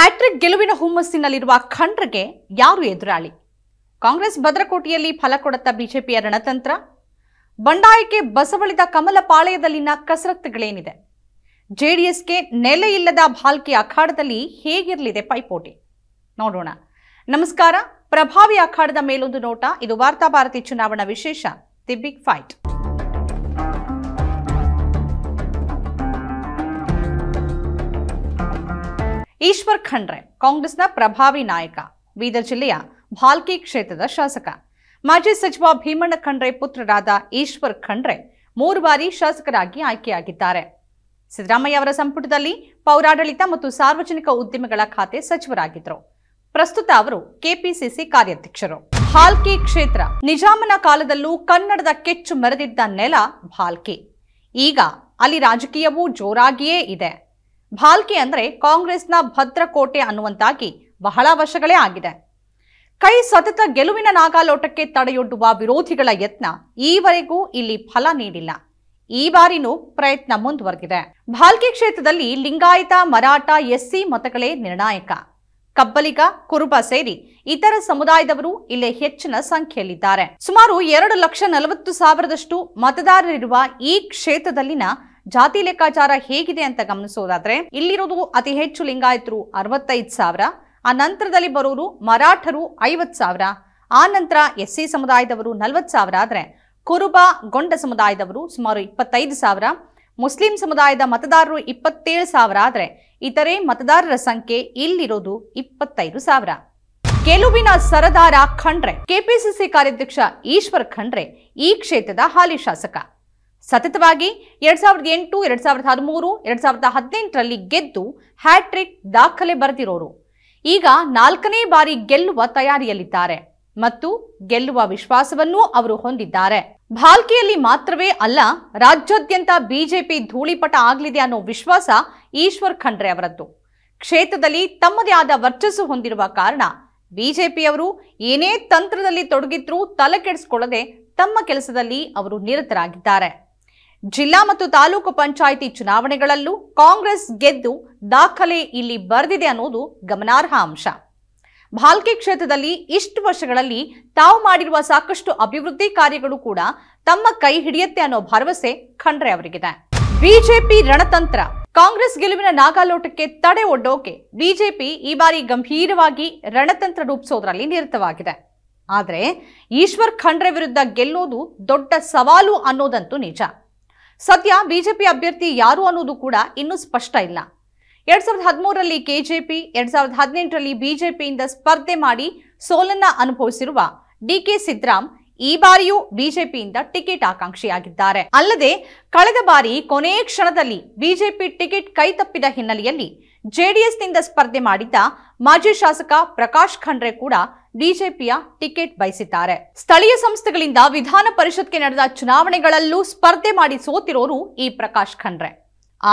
hat trick ಗೆಲುವಿನ ಹುಮ್ಮಸ್ಸಿನಲ್ಲಿರುವ ಖಂಡ್ರಿಗೆ ಯಾರು ಎದುರಾಳಿ ಕಾಂಗ್ರೆಸ್ ಭದ್ರಕೋಟೆಯಲ್ಲಿ ಫಲ ಕೊಡತ್ತ ಬಿಜೆಪಿಯ ರಣತಂತ್ರ ಬಂಡಾಯಕ್ಕೆ ಬಸವಳಿದ ಕಮಲ ಪಾಳೆಯದಲ್ಲಿನ ಕಸರತ್ತುಗಳೇನಿದೆ ಜೆಡಿಎಸ್ಗೆ ನೆಲೆಯಿಲ್ಲದ ಭಾಲ್ಕಿ ಅಖಾಡದಲ್ಲಿ ಹೇಗಿರಲಿದೆ ಪೈಪೋಟಿ ನೋಡೋಣ ನಮಸ್ಕಾರ ಪ್ರಭಾವಿ ಅಖಾಡದ ಮೇಲೊಂದು ನೋಟ ಇದು ವಾರ್ತಾಭಾರತಿ ಚುನಾವಣಾ ವಿಶೇಷ the big fight Eshwar Khandre ಕಾಂಗ್ರೆಸ್ನ ಪ್ರಭಾವಿ ನಾಯಕ ಬೀದರ್ ಜಿಲ್ಲೆಯ ಭಾಲ್ಕಿ ಕ್ಷೇತ್ರದ ಶಾಸಕ ಮಾಜಿ ಸಚಿವ ಭೀಮಣ್ಣ ಖಂಡ್ರೆ ಪುತ್ರರಾದ ಈಶ್ವರ್ ಖಂಡ್ರೆ ಮೂರು ಬಾರಿ ಶಾಸಕರಾಗಿ ಆಯ್ಕೆಯಾಗಿದ್ದಾರೆ ಸಿದ್ದರಾಮಯ್ಯ ಅವರ ಸಂಪುಟದಲ್ಲಿ ಪೌರಾಡಳಿತ ಮತ್ತು ಸಾರ್ವಜನಿಕ ಉದ್ಯಮಗಳ ಖಾತೆ ಸಚಿವರಾಗಿದ್ದರು ಪ್ರಸ್ತುತ ಅವರು ಕೆಪಿಸಿಸಿ ಕಾರ್ಯಾಧ್ಯಕ್ಷರು ಭಾಲ್ಕಿ ಕ್ಷೇತ್ರ ನಿಜಾಮನ ಕಾಲದಲ್ಲೂ ಕನ್ನಡದ ಕೆಚ್ಚು ಮರೆದಿದ್ದ ನೆಲ ಭಾಲ್ಕಿ ಈಗ ಅಲ್ಲಿ ರಾಜಕೀಯವೂ ಜೋರಾಗಿಯೇ ಇದೆ ಭಾಲ್ಕೆ ಅಂದರೆ ಕಾಂಗ್ರೆಸ್ನ ಭದ್ರಕೋಟೆ ಅನ್ನುವಂತಾಗಿ ಬಹಳ ವರ್ಷಗಳೇ ಆಗಿದೆ ಕೈ ಸತತ ಗೆಲುವಿನ ನಾಗಾಲೋಟಕ್ಕೆ ತಡೆಯೊಡ್ಡುವ ವಿರೋಧಿಗಳ ಯತ್ನ ಈವರೆಗೂ ಇಲ್ಲಿ ಫಲ ನೀಡಿಲ್ಲ ಈ ಬಾರಿನೂ ಪ್ರಯತ್ನ ಮುಂದುವರೆದಿದೆ ಭಾಲ್ಕಿ ಕ್ಷೇತ್ರದಲ್ಲಿ ಲಿಂಗಾಯತ ಮರಾಠ ಎಸ್ಸಿ ಮತಗಳೇ ನಿರ್ಣಾಯಕ ಕಬ್ಬಲಿಗ ಕುರುಬ ಸೇರಿ ಇತರ ಸಮುದಾಯದವರು ಇಲ್ಲಿ ಹೆಚ್ಚಿನ ಸಂಖ್ಯೆಯಲ್ಲಿದ್ದಾರೆ ಸುಮಾರು ಎರಡು ಲಕ್ಷ ನಲವತ್ತು ಸಾವಿರದಷ್ಟು ಮತದಾರರಿರುವ ಈ ಕ್ಷೇತ್ರದಲ್ಲಿನ ಜಾತಿ ಲೆಕ್ಕಾಚಾರ ಹೇಗಿದೆ ಅಂತ ಗಮನಿಸೋದಾದ್ರೆ ಇಲ್ಲಿರೋದು ಅತಿ ಹೆಚ್ಚು ಲಿಂಗಾಯತರು ಅರವತ್ತೈದು ಸಾವಿರ ಆ ನಂತರದಲ್ಲಿ ಬರೋರು ಮರಾಠರು ಐವತ್ತು ಸಾವಿರ ಆ ನಂತರ ಎಸ್ ಸಿ ಸಮುದಾಯದವರು ನಲವತ್ತು ಸಾವಿರ ಆದರೆ ಕುರುಬ ಗೊಂಡ ಸಮುದಾಯದವರು ಸುಮಾರು ಇಪ್ಪತ್ತೈದು ಸಾವಿರ ಮುಸ್ಲಿಂ ಸಮುದಾಯದ ಮತದಾರರು ಇಪ್ಪತ್ತೇಳು ಸಾವಿರ ಆದರೆ ಇತರೆ ಮತದಾರರ ಸಂಖ್ಯೆ ಇಲ್ಲಿರೋದು ಇಪ್ಪತ್ತೈದು ಸಾವಿರ ಗೆಲುವಿನ ಸರದಾರ ಖಂಡ್ರೆ ಕೆಪಿಸಿಸಿ ಕಾರ್ಯಾಧ್ಯಕ್ಷ ಈಶ್ವರ್ ಖಂಡ್ರೆ ಈ ಕ್ಷೇತ್ರದ ಹಾಲಿ ಶಾಸಕ ಸತತವಾಗಿ ಎರಡ್ ಸಾವಿರದ ಎಂಟು ಎರಡ್ ಸಾವಿರದ ಹದಿಮೂರು ಎರಡ್ ಸಾವಿರದ ಹದಿನೆಂಟರಲ್ಲಿ ಗೆದ್ದು ಹ್ಯಾಟ್ರಿಕ್ ದಾಖಲೆ ಬರೆದಿರೋರು ಈಗ ನಾಲ್ಕನೇ ಬಾರಿ ಗೆಲ್ಲುವ ತಯಾರಿಯಲ್ಲಿದ್ದಾರೆ ಮತ್ತು ಗೆಲ್ಲುವ ವಿಶ್ವಾಸವನ್ನೂ ಅವರು ಹೊಂದಿದ್ದಾರೆ ಭಾಲ್ಕಿಯಲ್ಲಿ ಮಾತ್ರವೇ ಅಲ್ಲ ರಾಜ್ಯಾದ್ಯಂತ ಬಿಜೆಪಿ ಧೂಳಿಪಟ ಆಗಲಿದೆ ಅನ್ನೋ ವಿಶ್ವಾಸ ಈಶ್ವರ್ ಖಂಡ್ರೆ ಅವರದ್ದು ಕ್ಷೇತ್ರದಲ್ಲಿ ತಮ್ಮದೇ ಆದ ವರ್ಚಸ್ಸು ಹೊಂದಿರುವ ಕಾರಣ ಬಿಜೆಪಿಯವರು ಏನೇ ತಂತ್ರದಲ್ಲಿ ತೊಡಗಿದ್ರೂ ತಲೆ ಕೆಡಿಸಿಕೊಳ್ಳದೆ ತಮ್ಮ ಕೆಲಸದಲ್ಲಿ ಅವರು ನಿರತರಾಗಿದ್ದಾರೆ ಜಿಲ್ಲಾ ಮತ್ತು ತಾಲೂಕು ಪಂಚಾಯಿತಿ ಚುನಾವಣೆಗಳಲ್ಲೂ ಕಾಂಗ್ರೆಸ್ ಗೆದ್ದು ದಾಖಲೆ ಇಲ್ಲಿ ಬರೆದಿದೆ ಅನ್ನೋದು ಗಮನಾರ್ಹ ಅಂಶ ಭಾಲ್ಕಿ ಕ್ಷೇತ್ರದಲ್ಲಿ ಇಷ್ಟು ವರ್ಷಗಳಲ್ಲಿ ತಾವು ಮಾಡಿರುವ ಸಾಕಷ್ಟು ಅಭಿವೃದ್ಧಿ ಕಾರ್ಯಗಳು ಕೂಡ ತಮ್ಮ ಕೈ ಹಿಡಿಯುತ್ತೆ ಅನ್ನೋ ಭರವಸೆ ಖಂಡ್ರೆ ಅವರಿಗಿದೆ ಬಿಜೆಪಿ ರಣತಂತ್ರ ಕಾಂಗ್ರೆಸ್ ಗೆಲುವಿನ ನಾಗಾಲೋಟಕ್ಕೆ ತಡೆ ಒಡ್ಡೋಕೆ ಬಿಜೆಪಿ ಈ ಬಾರಿ ಗಂಭೀರವಾಗಿ ರಣತಂತ್ರ ರೂಪಿಸೋದ್ರಲ್ಲಿ ನಿರತವಾಗಿದೆ ಆದರೆ ಈಶ್ವರ್ ಖಂಡ್ರೆ ವಿರುದ್ಧ ಗೆಲ್ಲೋದು ದೊಡ್ಡ ಸವಾಲು ಅನ್ನೋದಂತೂ ನಿಜ ಸದ್ಯ ಬಿಜೆಪಿ ಅಭ್ಯರ್ಥಿ ಯಾರು ಅನ್ನೋದು ಕೂಡ ಇನ್ನೂ ಸ್ಪಷ್ಟ ಇಲ್ಲ ಎರಡ್ ಸಾವಿರದ ಹದಿಮೂರರಲ್ಲಿ ಕೆಜೆಪಿ ಎರಡ್ ಸಾವಿರದ ಹದಿನೆಂಟರಲ್ಲಿ ಬಿಜೆಪಿಯಿಂದ ಸ್ಪರ್ಧೆ ಮಾಡಿ ಸೋಲನ್ನ ಅನುಭವಿಸಿರುವ ಡಿಕೆ ಸಿದ್ದರಾಮ್ ಈ ಬಾರಿಯೂ ಬಿಜೆಪಿಯಿಂದ ಟಿಕೆಟ್ ಆಕಾಂಕ್ಷಿಯಾಗಿದ್ದಾರೆ ಅಲ್ಲದೆ ಕಳೆದ ಬಾರಿ ಕೊನೆಯ ಕ್ಷಣದಲ್ಲಿ ಬಿಜೆಪಿ ಟಿಕೆಟ್ ಕೈ ತಪ್ಪಿದ ಹಿನ್ನೆಲೆಯಲ್ಲಿ ಜೆಡಿಎಸ್ನಿಂದ ಸ್ಪರ್ಧೆ ಮಾಡಿದ್ದ ಮಾಜಿ ಶಾಸಕ ಪ್ರಕಾಶ್ ಖಂಡ್ರೆ ಕೂಡ ಬಿಜೆಪಿಯ ಟಿಕೆಟ್ ಬಯಸಿದ್ದಾರೆ ಸ್ಥಳೀಯ ಸಂಸ್ಥೆಗಳಿಂದ ವಿಧಾನ ಪರಿಷತ್ಗೆ ನಡೆದ ಚುನಾವಣೆಗಳಲ್ಲೂ ಸ್ಪರ್ಧೆ ಮಾಡಿ ಸೋತಿರೋರು ಈ ಪ್ರಕಾಶ್ ಖಂಡ್ರೆ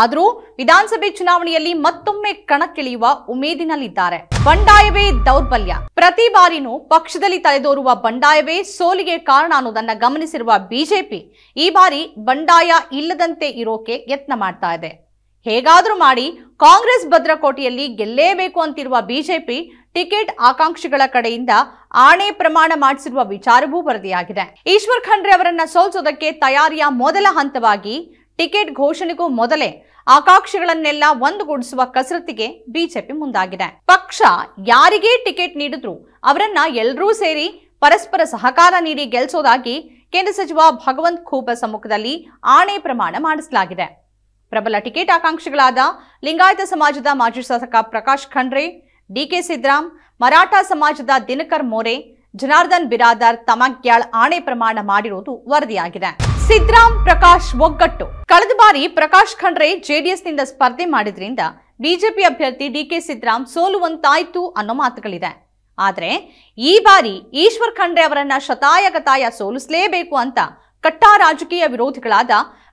ಆದರೂ ವಿಧಾನಸಭೆ ಚುನಾವಣೆಯಲ್ಲಿ ಮತ್ತೊಮ್ಮೆ ಕಣಕ್ಕಿಳಿಯುವ ಉಮೇದಿನಲ್ಲಿದ್ದಾರೆ ಬಂಡಾಯವೇ ದೌರ್ಬಲ್ಯ ಪ್ರತಿ ಬಾರಿನೂ ಪಕ್ಷದಲ್ಲಿ ತಲೆದೋರುವ ಬಂಡಾಯವೇ ಸೋಲಿಗೆ ಕಾರಣ ಅನ್ನೋದನ್ನ ಗಮನಿಸಿರುವ ಬಿಜೆಪಿ ಈ ಬಾರಿ ಬಂಡಾಯ ಇಲ್ಲದಂತೆ ಇರೋಕೆ ಯತ್ನ ಮಾಡ್ತಾ ಇದೆ ಹೇಗಾದರೂ ಮಾಡಿ ಕಾಂಗ್ರೆಸ್ ಭದ್ರಕೋಟೆಯಲ್ಲಿ ಗೆಲ್ಲೇಬೇಕು ಅಂತಿರುವ ಬಿಜೆಪಿ ಟಿಕೆಟ್ ಆಕಾಂಕ್ಷಿಗಳ ಕಡೆಯಿಂದ ಆಣೆ ಪ್ರಮಾಣ ಮಾಡಿಸಿರುವ ವಿಚಾರವೂ ವರದಿಯಾಗಿದೆ ಈಶ್ವರ್ ಖಂಡ್ರೆ ಅವರನ್ನ ಸೋಲ್ಸೋದಕ್ಕೆ ತಯಾರಿಯ ಮೊದಲ ಹಂತವಾಗಿ ಟಿಕೆಟ್ ಘೋಷಣೆಗೂ ಮೊದಲೇ ಆಕಾಂಕ್ಷಿಗಳನ್ನೆಲ್ಲ ಒಂದುಗೂಡಿಸುವ ಕಸರತ್ತಿಗೆ ಬಿಜೆಪಿ ಮುಂದಾಗಿದೆ ಪಕ್ಷ ಯಾರಿಗೇ ಟಿಕೆಟ್ ನೀಡಿದ್ರು ಅವರನ್ನ ಎಲ್ಲರೂ ಸೇರಿ ಪರಸ್ಪರ ಸಹಕಾರ ನೀಡಿ ಗೆಲ್ಲಿಸೋದಾಗಿ ಕೇಂದ್ರ ಸಚಿವ ಭಗವಂತ್ ಖೂಬ ಸಮ್ಮುಖದಲ್ಲಿ ಆಣೆ ಪ್ರಮಾಣ ಮಾಡಿಸಲಾಗಿದೆ ಪ್ರಬಲ ಟಿಕೆಟ್ ಆಕಾಂಕ್ಷಿಗಳಾದ ಲಿಂಗಾಯತ ಸಮಾಜದ ಮಾಜಿ ಶಾಸಕ ಪ್ರಕಾಶ್ ಖಂಡ್ರೆ ಡಿಕೆ ಸಿದ್ದರಾಮ್ ಮರಾಠ ಸಮಾಜದ ದಿನಕರ್ ಮೋರೆ ಜನಾರ್ದನ್ ಬಿರಾದರ್ ತಮಗ್ಯಾಳ್ ಆಣೆ ಪ್ರಮಾಣ ಮಾಡಿರುವುದು ವರದಿಯಾಗಿದೆ ಸಿದ್ದರಾಮ್ ಪ್ರಕಾಶ್ ಒಗ್ಗಟ್ಟು ಕಳೆದ ಬಾರಿ ಪ್ರಕಾಶ್ ಖಂಡ್ರೆ ನಿಂದ ಸ್ಪರ್ಧೆ ಮಾಡಿದ್ರಿಂದ ಬಿಜೆಪಿ ಅಭ್ಯರ್ಥಿ ಡಿಕೆ ಸಿದ್ದರಾಮ್ ಸೋಲುವಂತಾಯ್ತು ಅನ್ನೋ ಮಾತುಗಳಿದೆ ಆದರೆ ಈ ಬಾರಿ ಈಶ್ವರ್ ಖಂಡ್ರೆ ಅವರನ್ನ ಶತಾಯಗತಾಯ ಸೋಲಿಸಲೇಬೇಕು ಅಂತ ಕಟ್ಟಾ ರಾಜಕೀಯ ವಿರೋಧಿಗಳಾದ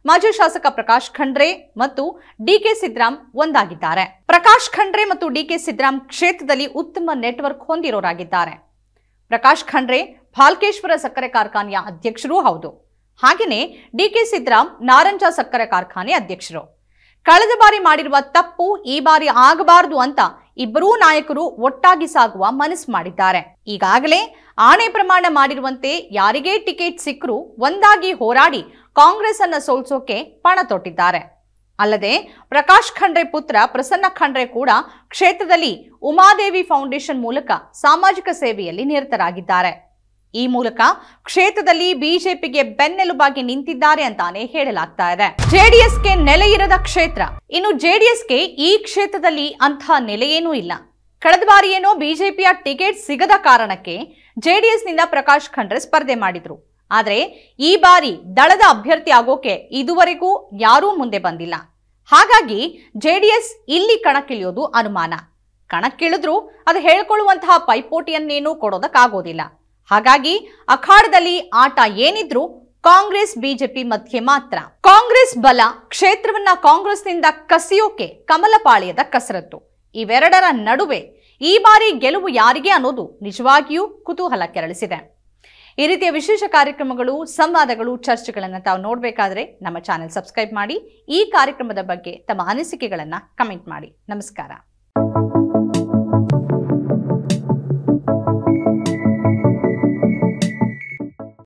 ಮಾಜಿ ಶಾಸಕ ಪ್ರಕಾಶ್ ಖಂಡ್ರೆ ಮತ್ತು ಡಿಕೆ ಸಿದ್ದರಾಮ್ ಒಂದಾಗಿದ್ದಾರೆ ಪ್ರಕಾಶ್ ಖಂಡ್ರೆ ಮತ್ತು ಡಿಕೆ ಸಿದ್ದರಾಮ್ ಕ್ಷೇತ್ರದಲ್ಲಿ ಉತ್ತಮ ನೆಟ್ವರ್ಕ್ ಹೊಂದಿರೋರಾಗಿದ್ದಾರೆ ಪ್ರಕಾಶ್ ಖಂಡ್ರೆ ಭಾಲ್ಕೇಶ್ವರ ಸಕ್ಕರೆ ಕಾರ್ಖಾನೆಯ ಅಧ್ಯಕ್ಷರೂ ಹೌದು ಹಾಗೆಯೇ ಡಿಕೆ ಸಿದ್ದರಾಮ್ ನಾರಂಜ ಸಕ್ಕರೆ ಕಾರ್ಖಾನೆ ಅಧ್ಯಕ್ಷರು ಕಳೆದ ಬಾರಿ ಮಾಡಿರುವ ತಪ್ಪು ಈ ಬಾರಿ ಆಗಬಾರದು ಅಂತ ಇಬ್ಬರೂ ನಾಯಕರು ಒಟ್ಟಾಗಿ ಸಾಗುವ ಮನಸ್ಸು ಮಾಡಿದ್ದಾರೆ ಈಗಾಗಲೇ ಆಣೆ ಪ್ರಮಾಣ ಮಾಡಿರುವಂತೆ ಯಾರಿಗೇ ಟಿಕೆಟ್ ಸಿಕ್ಕರೂ ಒಂದಾಗಿ ಹೋರಾಡಿ ಕಾಂಗ್ರೆಸ್ ಅನ್ನ ಸೋಲ್ಸೋಕೆ ಪಣ ತೊಟ್ಟಿದ್ದಾರೆ ಅಲ್ಲದೆ ಪ್ರಕಾಶ್ ಖಂಡ್ರೆ ಪುತ್ರ ಪ್ರಸನ್ನ ಖಂಡ್ರೆ ಕೂಡ ಕ್ಷೇತ್ರದಲ್ಲಿ ಉಮಾದೇವಿ ಫೌಂಡೇಶನ್ ಮೂಲಕ ಸಾಮಾಜಿಕ ಸೇವೆಯಲ್ಲಿ ನಿರತರಾಗಿದ್ದಾರೆ ಈ ಮೂಲಕ ಕ್ಷೇತ್ರದಲ್ಲಿ ಬಿಜೆಪಿಗೆ ಬೆನ್ನೆಲುಬಾಗಿ ನಿಂತಿದ್ದಾರೆ ಅಂತಾನೆ ಹೇಳಲಾಗ್ತಾ ಇದೆ ಜೆಡಿಎಸ್ಗೆ ನೆಲೆ ಇರದ ಕ್ಷೇತ್ರ ಇನ್ನು ಜೆಡಿಎಸ್ಗೆ ಈ ಕ್ಷೇತ್ರದಲ್ಲಿ ಅಂತಹ ನೆಲೆಯೇನೂ ಇಲ್ಲ ಕಳೆದ ಬಾರಿಯೇನೋ ಬಿಜೆಪಿಯ ಟಿಕೆಟ್ ಸಿಗದ ಕಾರಣಕ್ಕೆ ಜೆಡಿಎಸ್ನಿಂದ ಪ್ರಕಾಶ್ ಖಂಡ್ರೆ ಸ್ಪರ್ಧೆ ಮಾಡಿದ್ರು ಆದರೆ ಈ ಬಾರಿ ದಳದ ಅಭ್ಯರ್ಥಿ ಆಗೋಕೆ ಇದುವರೆಗೂ ಯಾರೂ ಮುಂದೆ ಬಂದಿಲ್ಲ ಹಾಗಾಗಿ ಜೆಡಿಎಸ್ ಇಲ್ಲಿ ಕಣಕ್ಕಿಳಿಯೋದು ಅನುಮಾನ ಕಣಕ್ಕಿಳಿದ್ರೂ ಅದು ಹೇಳ್ಕೊಳ್ಳುವಂತಹ ಪೈಪೋಟಿಯನ್ನೇನೂ ಕೊಡೋದಕ್ಕಾಗೋದಿಲ್ಲ ಹಾಗಾಗಿ ಅಖಾಡದಲ್ಲಿ ಆಟ ಏನಿದ್ರೂ ಕಾಂಗ್ರೆಸ್ ಬಿಜೆಪಿ ಮಧ್ಯೆ ಮಾತ್ರ ಕಾಂಗ್ರೆಸ್ ಬಲ ಕ್ಷೇತ್ರವನ್ನ ಕಾಂಗ್ರೆಸ್ನಿಂದ ಕಸಿಯೋಕೆ ಕಮಲಪಾಳ್ಯದ ಕಸರತ್ತು ಇವೆರಡರ ನಡುವೆ ಈ ಬಾರಿ ಗೆಲುವು ಯಾರಿಗೆ ಅನ್ನೋದು ನಿಜವಾಗಿಯೂ ಕುತೂಹಲ ಕೆರಳಿಸಿದೆ ಈ ರೀತಿಯ ವಿಶೇಷ ಕಾರ್ಯಕ್ರಮಗಳು ಸಂವಾದಗಳು ಚರ್ಚೆಗಳನ್ನು ತಾವು ನೋಡಬೇಕಾದ್ರೆ ನಮ್ಮ ಚಾನೆಲ್ ಸಬ್ಸ್ಕ್ರೈಬ್ ಮಾಡಿ ಈ ಕಾರ್ಯಕ್ರಮದ ಬಗ್ಗೆ ತಮ್ಮ ಅನಿಸಿಕೆಗಳನ್ನು ಕಮೆಂಟ್ ಮಾಡಿ ನಮಸ್ಕಾರ